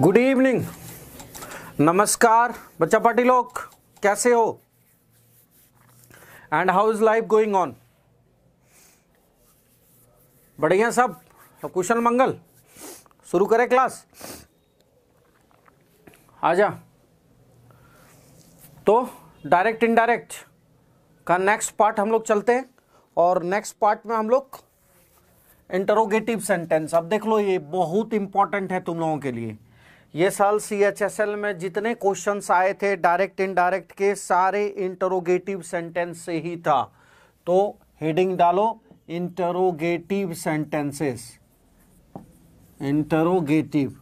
Good evening नमस्कार बच्चा पाटी लोग कैसे हो and how is life going on बढ़िया सब तो कुशल मंगल शुरू करें क्लास आ जा तो डायरेक्ट इनडायरेक्ट का नेक्स्ट पार्ट हम लोग चलते हैं और नेक्स्ट पार्ट में हम लोग इंटरोगेटिव सेंटेंस अब देख लो ये बहुत इंपॉर्टेंट है तुम लोगों के लिए ये साल सीएचएसएल में जितने क्वेश्चंस आए थे डायरेक्ट इनडायरेक्ट के सारे इंटरोगेटिव सेंटेंस से ही था तो हेडिंग डालो इंटरोगेटिव सेंटेंसेस इंटरोगेटिव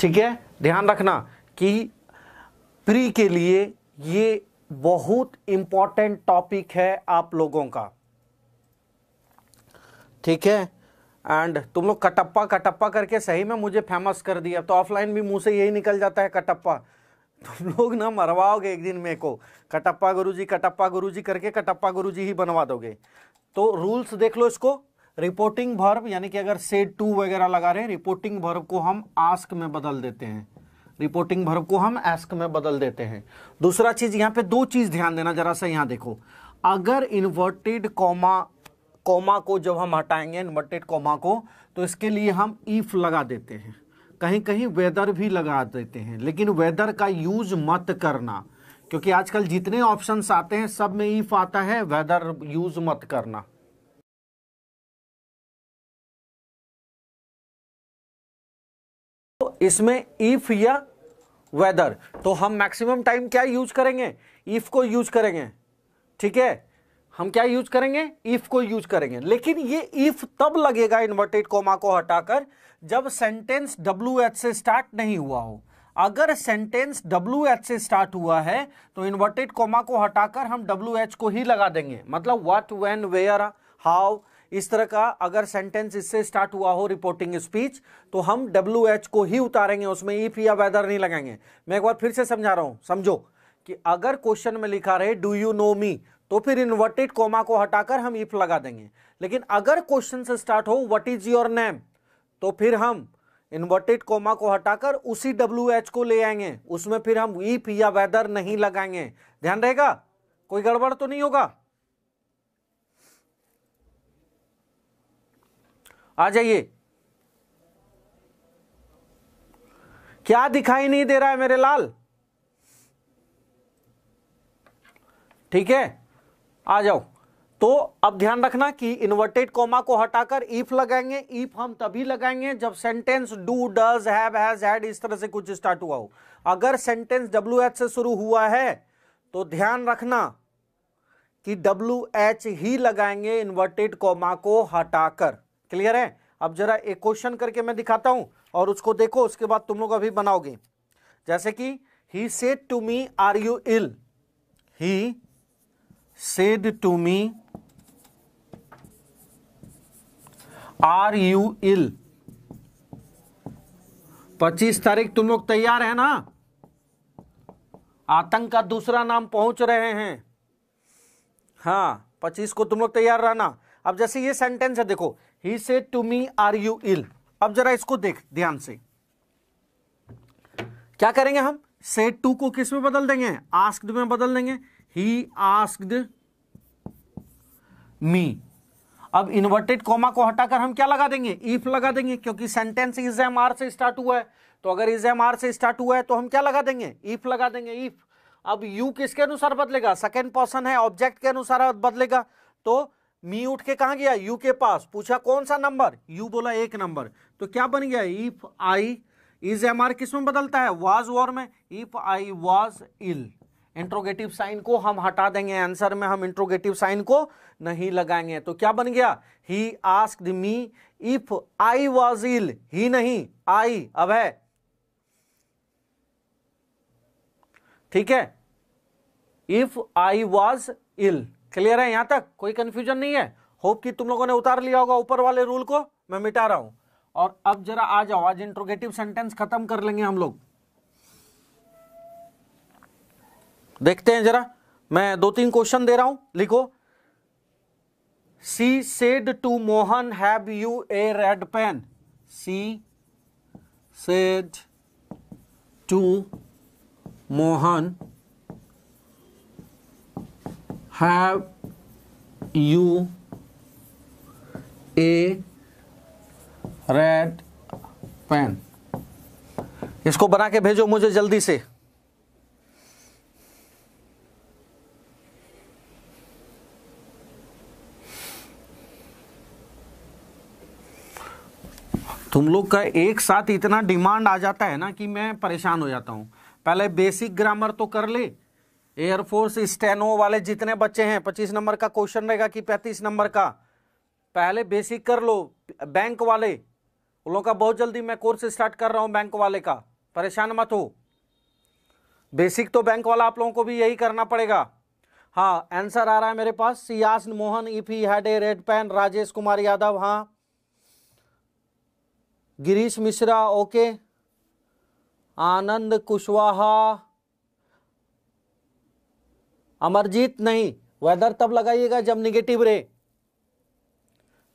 ठीक है ध्यान रखना कि प्री के लिए ये बहुत इंपॉर्टेंट टॉपिक है आप लोगों का ठीक है एंड तुम लोग कटप्पा कटप्पा करके सही में मुझे फेमस कर दिया तो ऑफलाइन भी मुंह से यही निकल जाता है कटप्पा तुम लोग ना मरवाओगे एक दिन मेरे को कटप्पा गुरुजी कटप्पा गुरुजी करके कटप्पा गुरुजी ही बनवा दोगे तो रूल्स देख लो इसको रिपोर्टिंग भर्व यानी कि अगर से टू वगैरह लगा रहे हैं रिपोर्टिंग भर्व को हम आस्क में बदल देते हैं रिपोर्टिंग भर्व को हम एस्क में बदल देते हैं दूसरा चीज यहाँ पे दो चीज ध्यान देना जरा सा यहाँ देखो अगर इन्वर्टेड कॉमा कोमा को जब हम हटाएंगे इन्वर्टेड कोमा को तो इसके लिए हम ईफ लगा देते हैं कहीं कहीं वेदर भी लगा देते हैं लेकिन वेदर का यूज मत करना क्योंकि आजकल जितने ऑप्शंस आते हैं सब में ईफ आता है वेदर यूज मत करना तो इसमें ईफ या वेदर तो हम मैक्सिमम टाइम क्या यूज करेंगे ईफ को यूज करेंगे ठीक है हम क्या यूज करेंगे इफ को यूज करेंगे लेकिन ये इफ तब लगेगा इन्वर्टेड कोमा को हटाकर जब सेंटेंस डब्ल्यू एच से स्टार्ट नहीं हुआ हो अगर सेंटेंस डब्ल्यू एच से स्टार्ट हुआ है तो इन्वर्टेड कोमा को हटाकर हम डब्ल्यू एच को ही लगा देंगे मतलब व्हाट व्हेन वेयर हाउ इस तरह का अगर सेंटेंस इससे स्टार्ट हुआ हो रिपोर्टिंग स्पीच तो हम डब्ल्यू एच को ही उतारेंगे उसमें इफ या वेदर नहीं लगाएंगे मैं एक बार फिर से समझा रहा हूं समझो कि अगर क्वेश्चन में लिखा रहे डू यू नो मी तो फिर इन्वर्टेड कोमा को हटाकर हम इफ लगा देंगे लेकिन अगर क्वेश्चन से स्टार्ट हो व्हाट इज योर नेम तो फिर हम इन्वर्टेड कोमा को हटाकर उसी डब्ल्यू एच को ले आएंगे उसमें फिर हम इफ या वेदर नहीं लगाएंगे ध्यान रहेगा कोई गड़बड़ तो नहीं होगा आ जाइए क्या दिखाई नहीं दे रहा है मेरे लाल ठीक है आ जाओ तो अब ध्यान रखना कि इन्वर्टेड कोमा को हटाकर इफ लगाएंगे इफ हम तभी लगाएंगे जब sentence do does have has had इस तरह से कुछ स्टार्ट हुआ हो अगर सेंटेंस डब्ल्यू एच से शुरू हुआ है तो ध्यान रखना कि डब्ल्यू एच ही लगाएंगे इन्वर्टेड कोमा को हटाकर क्लियर है अब जरा एक क्वेश्चन करके मैं दिखाता हूं और उसको देखो उसके बाद तुम लोग अभी बनाओगे जैसे कि he said to me are you ill he said to me are you ill 25 तारीख तुम लोग तैयार है ना आतंक का दूसरा नाम पहुंच रहे हैं हाँ पच्चीस को तुम लोग तैयार रहना अब जैसे ये सेंटेंस है देखो he said to me are you ill अब जरा इसको देख ध्यान से क्या करेंगे हम से टू को किस में बदल देंगे आस्क्ड में बदल देंगे ही आस्क्ड मी अब इन्वर्टेड कोमा को हटाकर हम क्या लगा देंगे इफ लगा देंगे क्योंकि सेंटेंस इज एम आर से स्टार्ट हुआ है तो अगर इज एम आर से स्टार्ट हुआ है तो हम क्या लगा देंगे इफ लगा देंगे इफ अब यू किसके अनुसार बदलेगा सेकेंड पर्सन है ऑब्जेक्ट के अनुसार बदलेगा तो मी उठ के कहा गया यू के पास पूछा कौन सा नंबर यू बोला एक नंबर तो क्या बन गया if I is am are किस में बदलता है वाज वॉर में if I was ill interrogative sign को हम हटा देंगे आंसर में हम इंट्रोगेटिव साइन को नहीं लगाएंगे तो क्या बन गया he asked me if I was ill he नहीं आई अब है ठीक है if I was ill clear है यहां तक कोई कंफ्यूजन नहीं है होप कि तुम लोगों ने उतार लिया होगा ऊपर वाले रूल को मैं मिटा रहा हूं और अब जरा आ जाओ आज इंट्रोगेटिव सेंटेंस खत्म कर लेंगे हम लोग देखते हैं जरा मैं दो तीन क्वेश्चन दे रहा हूं लिखो she said to Mohan have you a red pen she said to Mohan have you a red pen इसको बना के भेजो मुझे जल्दी से तुम लोग का एक साथ इतना डिमांड आ जाता है ना कि मैं परेशान हो जाता हूँ पहले बेसिक ग्रामर तो कर ले एयरफोर्स स्टेनो वाले जितने बच्चे हैं पच्चीस नंबर का क्वेश्चन रहेगा कि पैंतीस नंबर का पहले बेसिक कर लो बैंक वाले उन लोगों का बहुत जल्दी मैं कोर्स स्टार्ट कर रहा हूँ बैंक वाले का परेशान मत हो बेसिक तो बैंक वाला आप लोगों को भी यही करना पड़ेगा हाँ आंसर आ रहा है मेरे पास सियास Mohan if he had a red pen Rajesh Kumar Yadav हाँ गिरीश मिश्रा ओके आनंद कुशवाहा अमरजीत नहीं वेदर तब लगाइएगा जब निगेटिव रे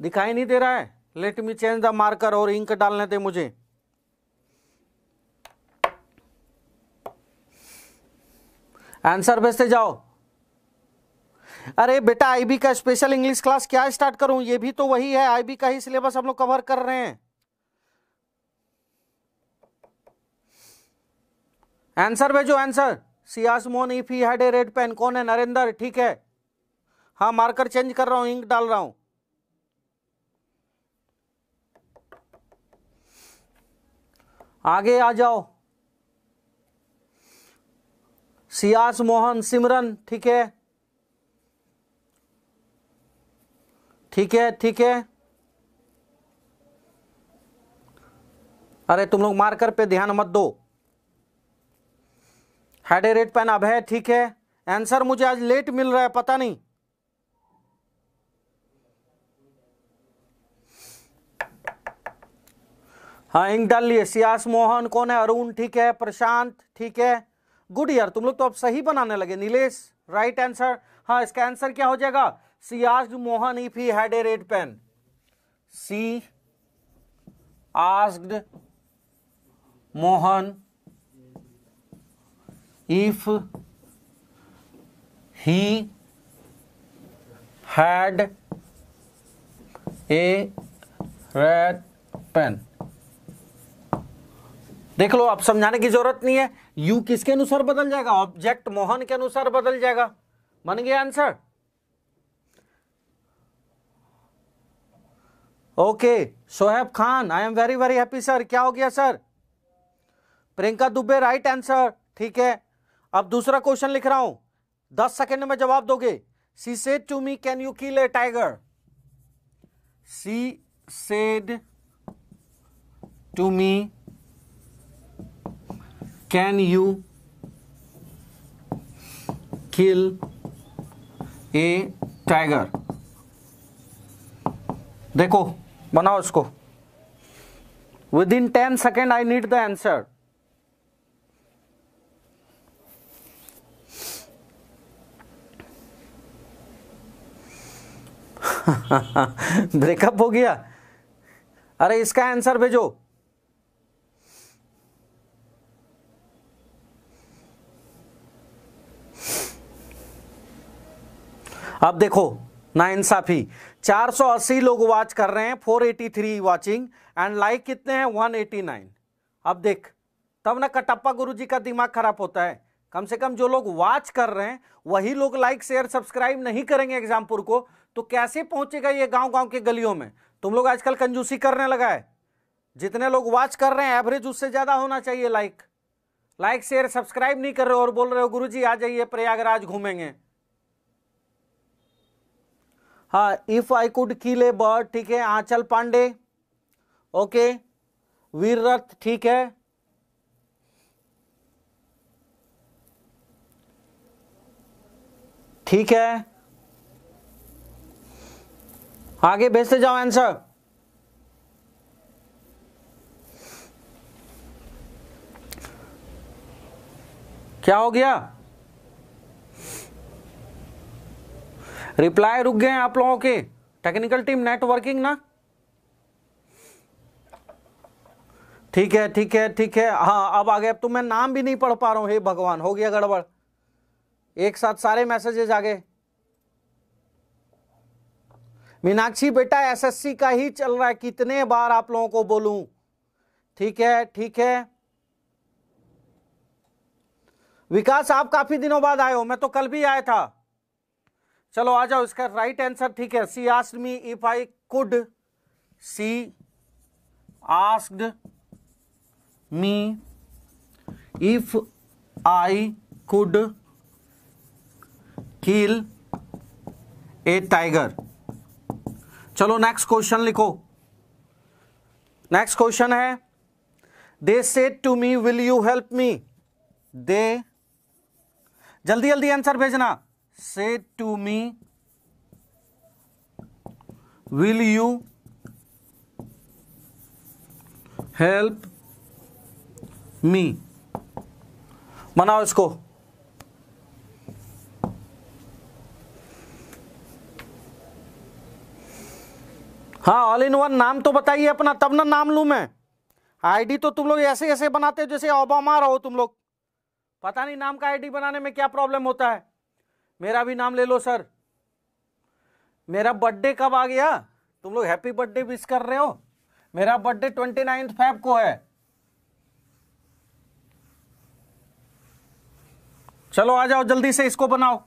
दिखाई नहीं दे रहा है let me change the marker और इंक डालने थे मुझे आंसर भेजते जाओ अरे बेटा आईबी का स्पेशल इंग्लिश क्लास क्या स्टार्ट करूं ये भी तो वही है आईबी का ही सिलेबस हम लोग कवर कर रहे हैं आंसर भेजो answer she asked Mohan if he had a red pen कौन है नरेंद्र ठीक है हाँ मार्कर चेंज कर रहा हूं इंक डाल रहा हूं आगे आ जाओ सियास मोहन सिमरन ठीक है ठीक है ठीक है अरे तुम लोग मार्कर पे ध्यान मत दो हैड रेड पेन अब है ठीक है आंसर मुझे आज लेट मिल रहा है पता नहीं हाँ इंक डाल लिए सियास मोहन कौन है अरुण ठीक है प्रशांत ठीक है गुड यार तुम लोग तो अब सही बनाने लगे नीलेश राइट आंसर हाँ इसका आंसर क्या हो जाएगा सियास Mohan if he had a red pen she asked Mohan if he had a red pen देख लो आप समझाने की जरूरत नहीं है यू किसके अनुसार बदल जाएगा ऑब्जेक्ट मोहन के अनुसार बदल जाएगा बन गया answer okay Soheb Khan I am very very happy sir क्या हो गया sir Priyanka Dubey right answer ठीक है अब दूसरा क्वेश्चन लिख रहा हूं दस सेकेंड में जवाब दोगे she said to me can you kill a tiger she said to me can you kill a tiger देखो बनाओ इसको within ten second I need the answer breakup हो गया अरे इसका आंसर भेजो अब देखो ना इंसाफी 480 लोग वॉच कर रहे हैं 483 वॉचिंग एंड लाइक कितने हैं 189 अब देख तब ना कटप्पा गुरुजी का दिमाग खराब होता है कम से कम जो लोग वॉच कर रहे हैं वही लोग लाइक शेयर सब्सक्राइब नहीं करेंगे एग्जामपुर को तो कैसे पहुंचेगा ये गांव गांव के गलियों में तुम लोग आजकल कंजूसी करने लगा है जितने लोग वॉच कर रहे हैं एवरेज उससे ज़्यादा होना चाहिए लाइक लाइक शेयर सब्सक्राइब नहीं कर रहे हो और बोल रहे हो गुरु आ जाइए प्रयागराज घूमेंगे हाँ if I could kill a bird ठीक है आंचल पांडे ओके वीररथ ठीक है ठीक है आगे भेजते जाओ आंसर क्या हो गया रिप्लाई रुक गए आप लोगों के टेक्निकल टीम नेटवर्किंग ना ठीक है ठीक है ठीक है हाँ अब आ गए अब तो मैं नाम भी नहीं पढ़ पा रहा हूं हे भगवान हो गया गड़बड़ एक साथ सारे मैसेजेस आ गए मीनाक्षी बेटा एसएससी का ही चल रहा है कितने बार आप लोगों को बोलूं ठीक है ठीक है विकास आप काफी दिनों बाद आए हो मैं तो कल भी आया था चलो आ जाओ इसका राइट आंसर ठीक है she asked me if I could she asked me if I could kill a tiger चलो नेक्स्ट क्वेश्चन लिखो नेक्स्ट क्वेश्चन है they said to me will you help me दे जल्दी जल्दी आंसर भेजना said to me will you help me मनाओ इसको हाँ ऑल इन वन नाम तो बताइए अपना तब ना नाम लू मैं आईडी तो तुम लोग ऐसे ऐसे बनाते हो जैसे ओबामा रहो तुम लोग पता नहीं नाम का आईडी बनाने में क्या प्रॉब्लम होता है मेरा भी नाम ले लो सर मेरा बर्थडे कब आ गया तुम लोग हैप्पी बर्थडे विश कर रहे हो मेरा बर्थडे ट्वेंटी नाइन्थ फैब को है चलो आ जाओ जल्दी से इसको बनाओ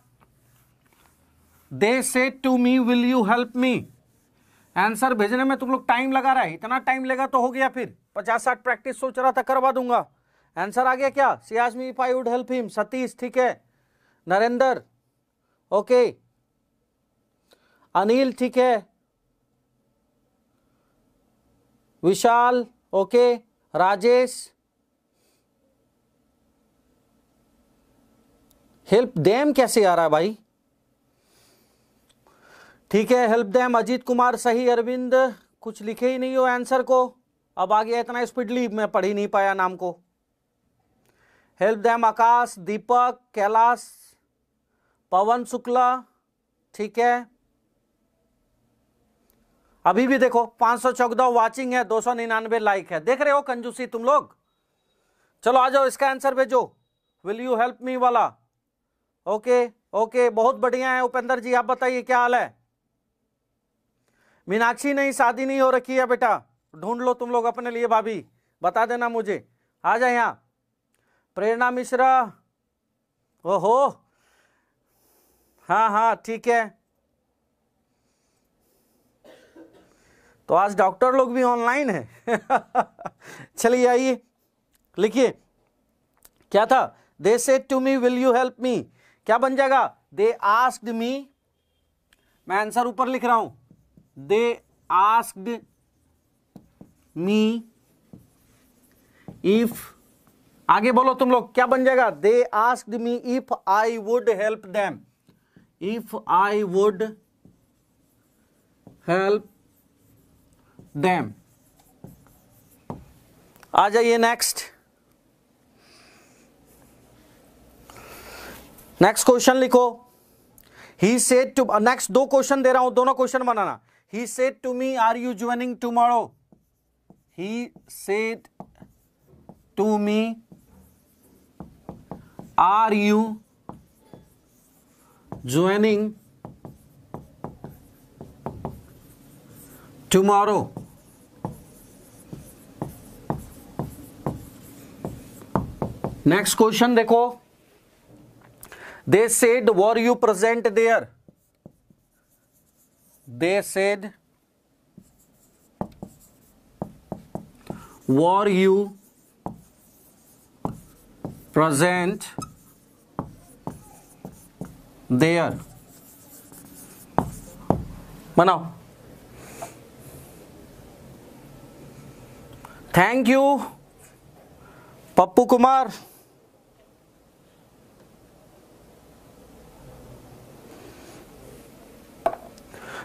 they said to me will you help me answer भेजने में तुम लोग टाइम लगा रहा है इतना टाइम लेगा तो हो गया फिर पचास साठ प्रैक्टिस सोच रहा था करवा दूंगा आंसर आ गया क्या she asked me if I would help him Satish ठीक है नरेंद्र ओके अनिल ठीक है Vishal okay Rajesh help them कैसे आ रहा है भाई ठीक है हेल्प दैम अजीत कुमार सही अरविंद कुछ लिखे ही नहीं हो आंसर को अब आ गया इतना स्पीडली मैं पढ़ ही नहीं पाया नाम को हेल्प दैम आकाश दीपक कैलाश पवन शुक्ला ठीक है अभी भी देखो पाँच सौ चौदह वॉचिंग है दो सौ निन्यानवे लाइक है देख रहे हो कंजूसी तुम लोग चलो आ जाओ इसका आंसर भेजो विल यू हेल्प मी वाला ओके ओके बहुत बढ़िया है उपेंद्र जी आप बताइए क्या हाल है मीनाक्षी नहीं शादी नहीं हो रखी है बेटा ढूंढ लो तुम लोग अपने लिए भाभी बता देना मुझे आ जाए यहाँ प्रेरणा मिश्रा ओहो हाँ हाँ ठीक है तो आज डॉक्टर लोग भी ऑनलाइन है चलिए आइए लिखिए क्या था they said to me will you help me क्या बन जाएगा दे आस्क्ड मी मैं आंसर ऊपर लिख रहा हूं दे asked मी इफ आगे बोलो तुम लोग क्या बन जाएगा they asked me if I would help them if I would help them आ जाइए नेक्स्ट नेक्स्ट क्वेश्चन लिखो ही सेड टू नेक्स्ट दो क्वेश्चन दे रहा हूं दोनों क्वेश्चन बनाना He said to me, Are you joining tomorrow? He said to me, Are you joining tomorrow? next question dekho they said were you present there they said were you present there manav thank you pappu kumar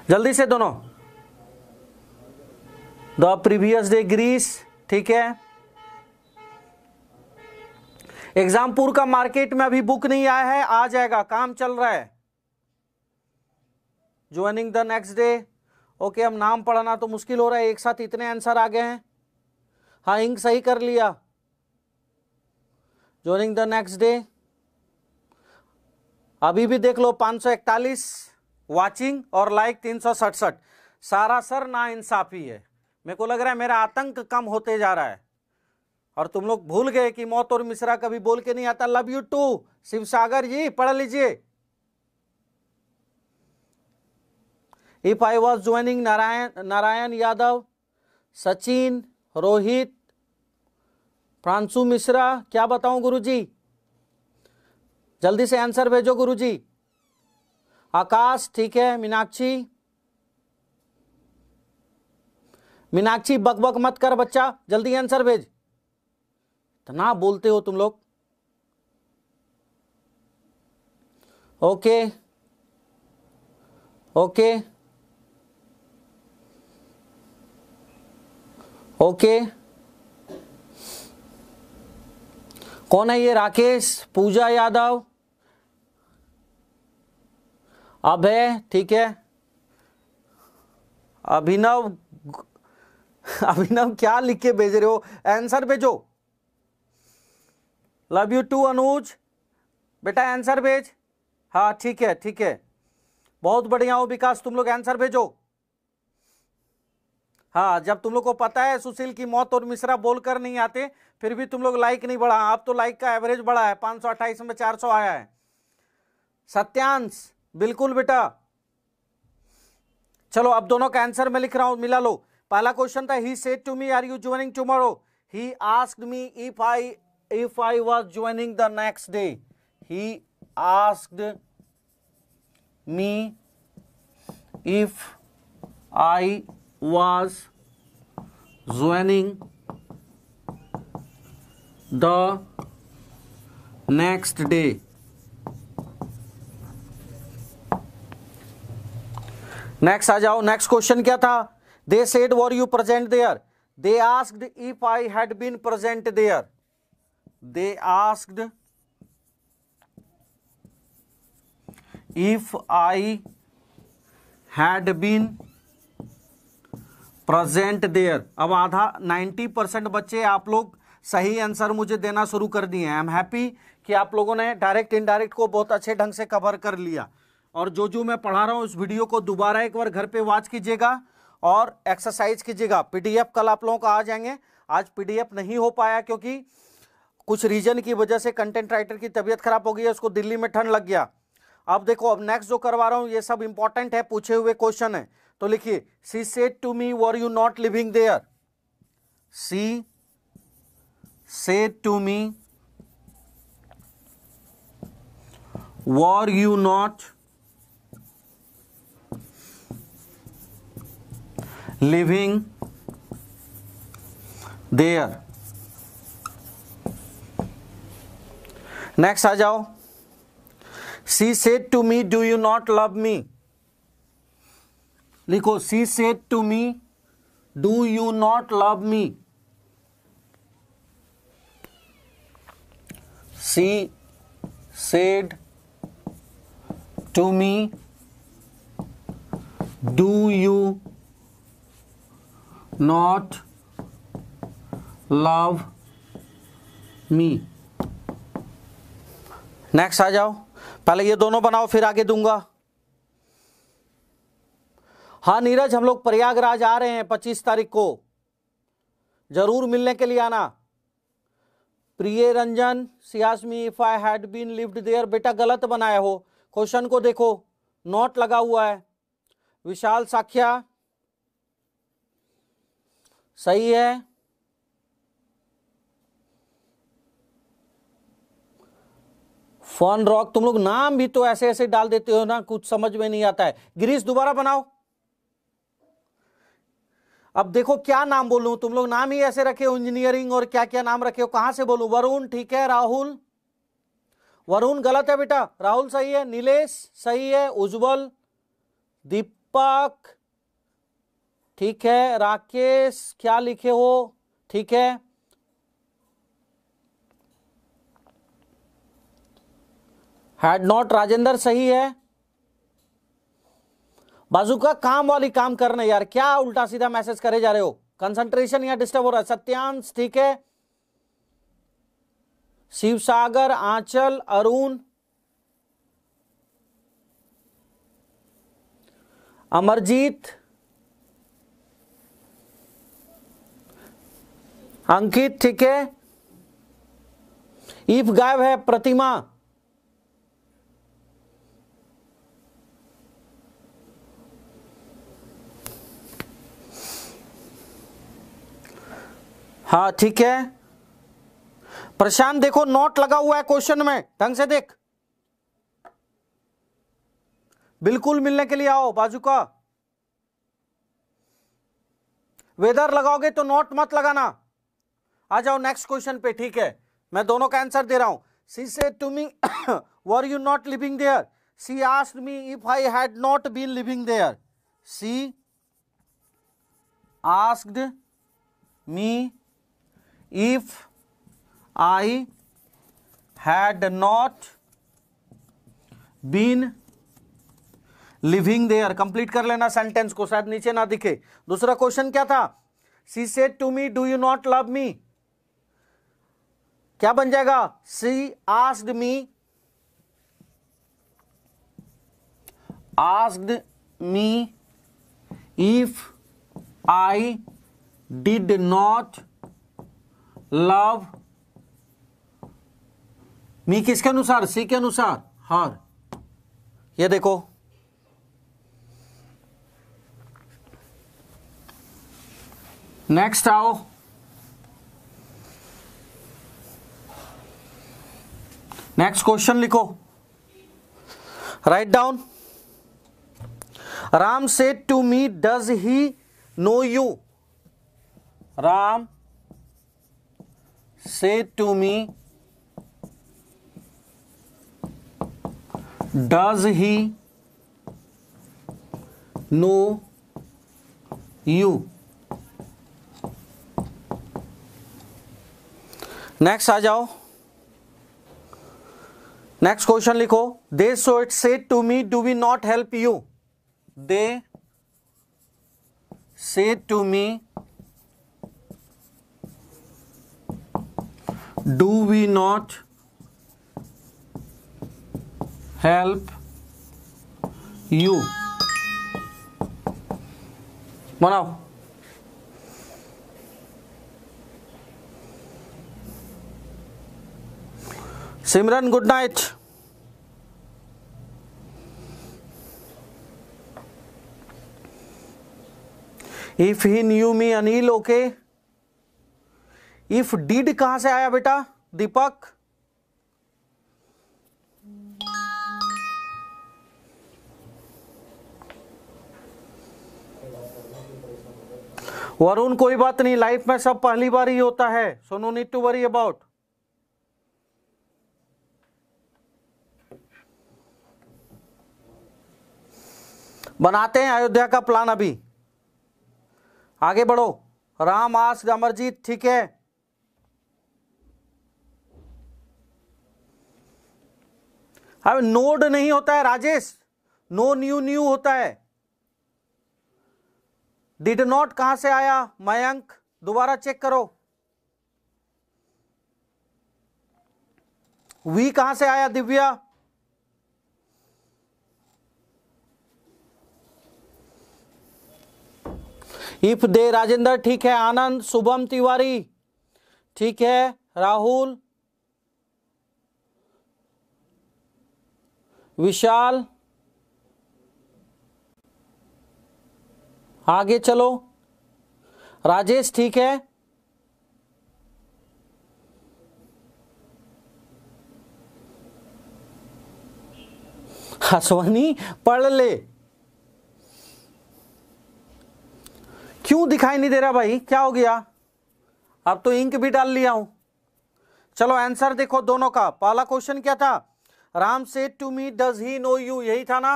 जल्दी से दोनों the previous day Greece ठीक है एग्जामपुर का market में अभी book नहीं आया है आ जाएगा काम चल रहा है joining the next day okay हम नाम पढ़ना तो मुश्किल हो रहा है एक साथ इतने आंसर आ गए हैं हाँ इंक सही कर लिया ज्वाइनिंग द नेक्स्ट डे अभी भी देख लो पांच सौ इकतालीस वाचिंग और लाइक तीन सौ सड़सठ सारा सर ना इंसाफी है मेरे को लग रहा है मेरा आतंक कम होते जा रहा है और तुम लोग भूल गए कि मौत और मिश्रा कभी बोल के नहीं आता love you too Shiv Sagar ji पढ़ लीजिए if I was joining Narayan Narayan Yadav Sachin Rohit फ्रांसू मिश्रा क्या बताऊं गुरुजी जल्दी से आंसर भेजो गुरुजी आकाश ठीक है मीनाक्षी मीनाक्षी बकबक मत कर बच्चा जल्दी आंसर भेज इतना बोलते हो तुम लोग ओके ओके ओके कौन है ये राकेश पूजा यादव अभय ठीक है अभिनव अभिनव क्या लिख के भेज रहे हो आंसर भेजो लव यू टू अनुज बेटा आंसर भेज हाँ ठीक है ठीक है बहुत बढ़िया हो विकास तुम लोग आंसर भेजो हाँ जब तुम लोग को पता है सुशील की मौत और मिश्रा बोलकर नहीं आते फिर भी तुम लोग लाइक नहीं बढ़ा आप तो लाइक का एवरेज बढ़ा है पांच सौ अट्ठाईस में चार सौ आया है सत्यांश बिल्कुल बेटा चलो अब दोनों का आंसर में लिख रहा हूं मिला लो पहला क्वेश्चन था he said to me are you joining tomorrow he asked me if I if I was joining the next day he asked me if I was joining the next day next आ जाओ next question क्या था they said were you present there they asked if I had been present there they asked if I had been present there अब आधा 90 percent बच्चे आप लोग सही आंसर मुझे देना शुरू कर दिए आई एम हैप्पी कि आप लोगों ने डायरेक्ट इनडायरेक्ट को बहुत अच्छे ढंग से कवर कर लिया और जो जो मैं पढ़ा रहा हूँ उस वीडियो को दोबारा एक बार घर पे वॉच कीजिएगा और एक्सरसाइज कीजिएगा पीडीएफ कल आप लोगों का आ जाएंगे आज पीडीएफ नहीं हो पाया क्योंकि कुछ रीजन की वजह से कंटेंट राइटर की तबीयत खराब हो गई है उसको दिल्ली में ठंड लग गया अब देखो अब नेक्स्ट जो करवा रहा हूँ ये सब इंपॉर्टेंट है पूछे हुए क्वेश्चन है तो लिखिए she said to me were you not living there she said to me were you not living there next आ जाओ she said to me do you not love me लिखो she said to me do you not love me she said to me do you not love me next आ जाओ पहले ये दोनों बनाओ फिर आगे दूंगा हाँ नीरज हम लोग प्रयागराज आ रहे हैं पच्चीस तारीख को जरूर मिलने के लिए आना Priya Ranjan she asked me if I had been lived there बेटा गलत बनाया हो क्वेश्चन को देखो नोट लगा हुआ है विशाल साख्या सही है फॉन रॉक तुम लोग नाम भी तो ऐसे ऐसे डाल देते हो ना कुछ समझ में नहीं आता है गिरीश दोबारा बनाओ अब देखो क्या नाम बोलूं तुम लोग नाम ही ऐसे रखे हो इंजीनियरिंग और क्या क्या नाम रखे हो कहां से बोलूं वरुण ठीक है राहुल वरुण गलत है बेटा राहुल सही है नीलेश सही है उज्जवल दीपक ठीक है राकेश क्या लिखे हो ठीक है हैड नॉट राजेंद्र सही है बाजू का काम वाली काम करने यार क्या उल्टा सीधा मैसेज करे जा रहे हो कंसंट्रेशन या डिस्टर्ब हो रहा है सत्यांश ठीक है शिव सागर आंचल अरुण अमरजीत अंकित ठीक है इफ गायब है प्रतिमा हाँ ठीक है प्रशांत देखो नोट लगा हुआ है क्वेश्चन में ढंग से देख बिल्कुल मिलने के लिए आओ बाजू का वेदर लगाओगे तो नोट मत लगाना आ जाओ नेक्स्ट क्वेश्चन पे ठीक है मैं दोनों का आंसर दे रहा हूं she said to me were you not living there she asked me if I had not been living there she asked me if I had not been living there complete कर लेना sentence को शायद नीचे ना दिखे दूसरा question क्या था she said to me do you not love me क्या बन जाएगा she asked me asked me if I did not love me किसके अनुसार सी के अनुसार हर ये देखो नेक्स्ट आओ नेक्स्ट क्वेश्चन लिखो right down Ram said to me does he know you Ram said to me does he know you next आ जाओ नेक्स्ट क्वेश्चन लिखो they so it said to me do we not help you they said to me do we not help you बनाओ Simran good night if he knew me Anil okay if did कहां से आया बेटा दीपक वरुण कोई बात नहीं life में सब पहली बार ही होता है so no need to worry about बनाते हैं अयोध्या का प्लान अभी आगे बढ़ो राम आस अमरजीत ठीक है अब नोड नहीं होता है राजेश नो न्यू न्यू होता है डिड नॉट कहां से आया मयंक दोबारा चेक करो वी कहां से आया दिव्या इफ दे राजेंद्र ठीक है आनंद शुभम तिवारी ठीक है राहुल विशाल आगे चलो राजेश ठीक है हसवनी पढ़ ले क्यों दिखाई नहीं दे रहा भाई क्या हो गया अब तो इंक भी डाल लिया हूं चलो आंसर देखो दोनों का पहला क्वेश्चन क्या था Ram said to me does he know you यही था ना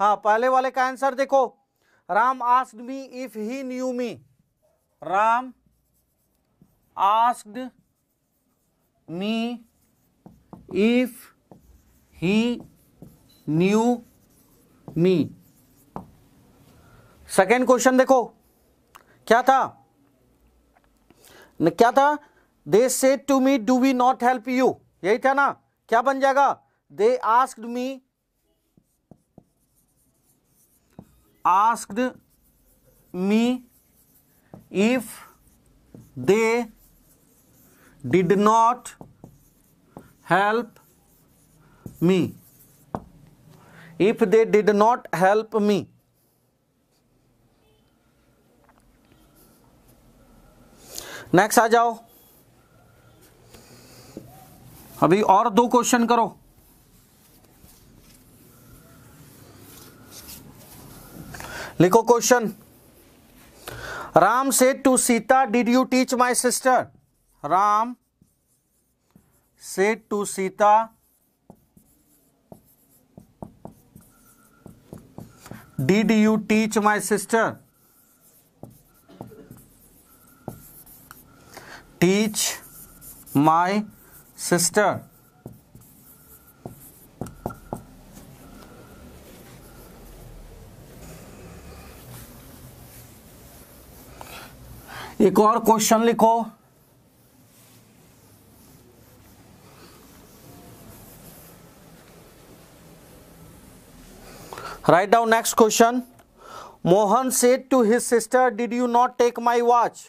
हाँ पहले वाले का आंसर देखो Ram asked me if he knew me Ram asked me if he knew me second question देखो क्या था न क्या था they said to me do we not help you यही था ना क्या बन जाएगा they asked me asked me if they did not help me if they did not help me next आ जाओ अभी और दो क्वेश्चन करो लिखो question Ram said to Sita did you teach my sister Ram said to Sita did you teach my sister teach my sister एक और क्वेश्चन लिखो right down next question Mohan said to his sister did you not take my watch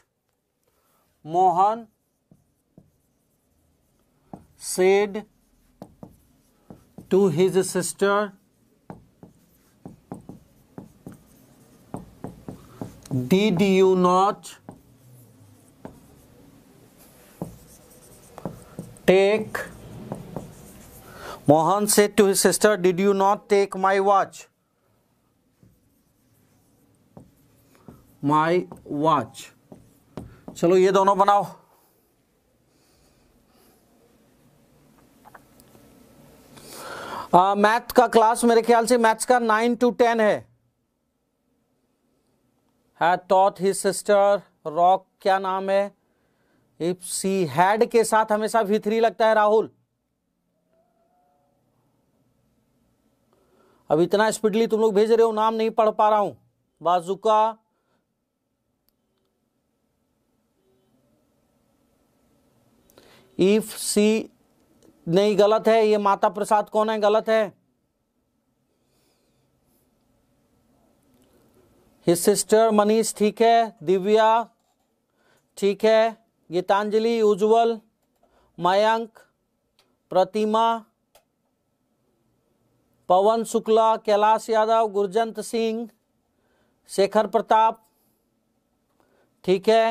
Mohan said to his sister, Did you not take? Mohan said to his sister, Did you not take my watch? My watch. चलो ये दोनों बनाओ math का class मेरे ख्याल से maths का nine to ten है टॉट ही सिस्टर रॉक क्या नाम है इफ सी हैड के साथ हमेशा भी थ्री लगता है राहुल अब इतना स्पीडली तुम लोग भेज रहे हो नाम नहीं पढ़ पा रहा हूं बाजुका इफ सी नहीं गलत है ये माता प्रसाद कौन है गलत है हिज सिस्टर मनीष ठीक है दिव्या ठीक है गीतांजलि उज्जवल मयंक प्रतिमा पवन शुक्ला कैलाश यादव गुरजंत सिंह शेखर प्रताप ठीक है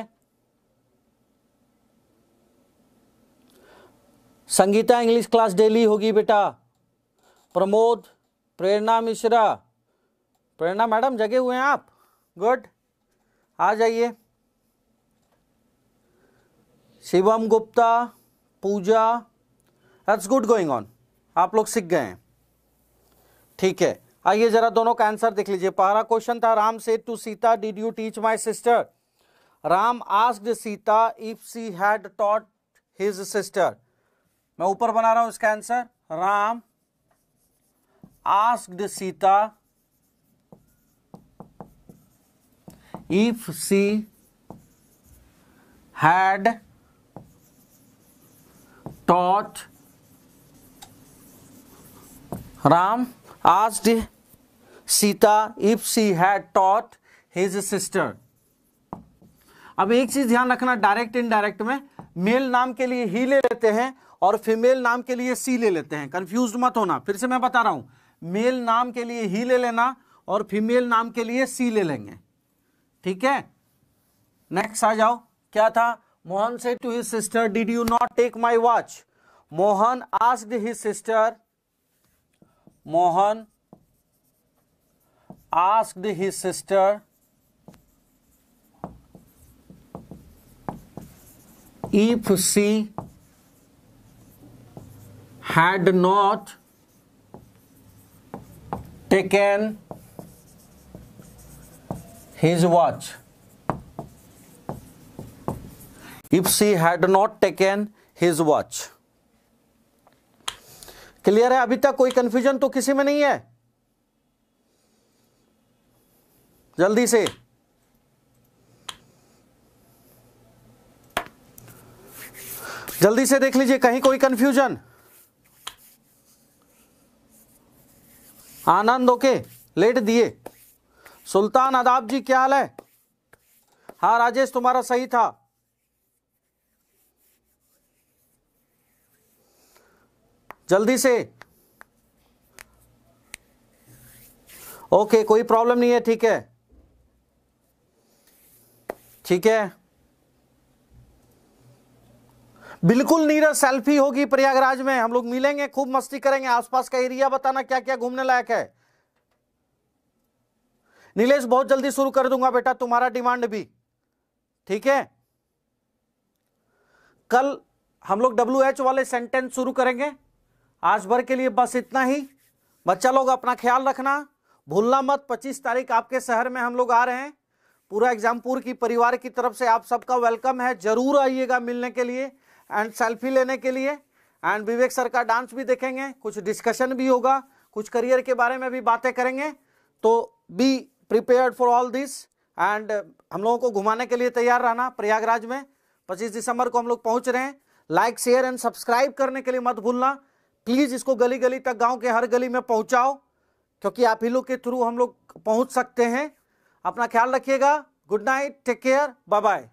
संगीता इंग्लिश क्लास डेली होगी बेटा प्रमोद प्रेरणा मिश्रा प्रेरणा मैडम जगे हुए हैं आप गुड आ जाइए Shivam Gupta Pooja that's good going on आप लोग सीख गए हैं ठीक है आइए जरा दोनों का आंसर देख लीजिए पहला क्वेश्चन था Ram said to Sita did you teach my sister Ram asked Sita if she had taught his sister मैं ऊपर बना रहा हूं इसका answer Ram asked Sita if she had taught Ram asked Sita if she had taught his sister अब एक चीज ध्यान रखना डायरेक्ट इनडायरेक्ट में मेल नाम के लिए ही ले लेते हैं और फीमेल नाम के लिए सी ले लेते हैं कंफ्यूज मत होना फिर से मैं बता रहा हूं मेल नाम के लिए ही ले लेना और फीमेल नाम के लिए सी ले लेंगे ठीक है नेक्स्ट आ जाओ क्या था Mohan said to his sister did you not take my watch Mohan asked his sister Mohan asked his sister if she had not taken his watch if she had not taken his watch clear है अभी तक कोई confusion तो किसी में नहीं है जल्दी से जल्दी से देख लीजिए कहीं कोई कंफ्यूजन आनंद ओके लेट दिए सुल्तान आदाब जी क्या हाल है हाँ राजेश तुम्हारा सही था जल्दी से ओके कोई प्रॉब्लम नहीं है ठीक है ठीक है बिल्कुल नीरज सेल्फी होगी प्रयागराज में हम लोग मिलेंगे खूब मस्ती करेंगे आसपास का एरिया बताना क्या क्या घूमने लायक है नीलेश बहुत जल्दी शुरू कर दूंगा बेटा तुम्हारा डिमांड भी ठीक है कल हम लोग डब्ल्यू एच वाले सेंटेंस शुरू करेंगे आज भर के लिए बस इतना ही बच्चा लोग अपना ख्याल रखना भूलना मत 25 तारीख आपके शहर में हम लोग आ रहे हैं पूरा एग्जामपुर की परिवार की तरफ से आप सबका वेलकम है जरूर आइएगा मिलने के लिए एंड सेल्फी लेने के लिए एंड विवेक सर का डांस भी देखेंगे कुछ डिस्कशन भी होगा कुछ करियर के बारे में भी बातें करेंगे तो be prepared for all this and हम लोगों को घुमाने के लिए तैयार रहना प्रयागराज में 25 दिसंबर को हम लोग पहुंच रहे हैं लाइक शेयर एंड सब्सक्राइब करने के लिए मत भूलना प्लीज़ इसको गली गली तक गांव के हर गली में पहुंचाओ क्योंकि आप ही लोग के थ्रू हम लोग पहुंच सकते हैं अपना ख्याल रखिएगा good night take care bye bye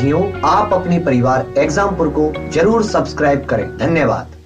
साथियों आप अपने परिवार एग्जामपुर को जरूर सब्सक्राइब करें धन्यवाद